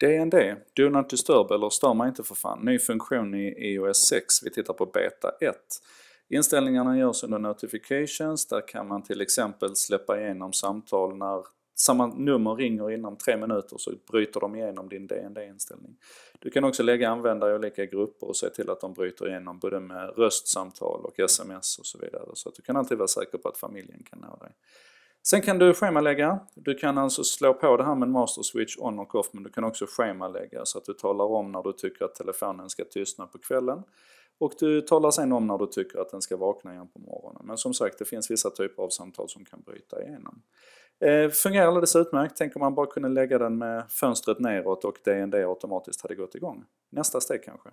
DND, Do Not Disturb eller Stör mig inte för fan, ny funktion i iOS 6. Vi tittar på Beta 1. Inställningarna görs under Notifications. Där kan man till exempel släppa igenom samtal när samma nummer ringer inom tre minuter så bryter de igenom din DND-inställning. Du kan också lägga användare i olika grupper och se till att de bryter igenom både med röstsamtal och sms och så vidare. Så att du kan alltid vara säker på att familjen kan nå dig. Sen kan du schemalägga. Du kan alltså slå på det här med master switch on och off men du kan också schemalägga så att du talar om när du tycker att telefonen ska tystna på kvällen. Och du talar sen om när du tycker att den ska vakna igen på morgonen. Men som sagt, det finns vissa typer av samtal som kan bryta igenom. Eh, fungerar alldeles utmärkt. Tänk om man bara kunde lägga den med fönstret neråt och DND automatiskt hade gått igång. Nästa steg kanske.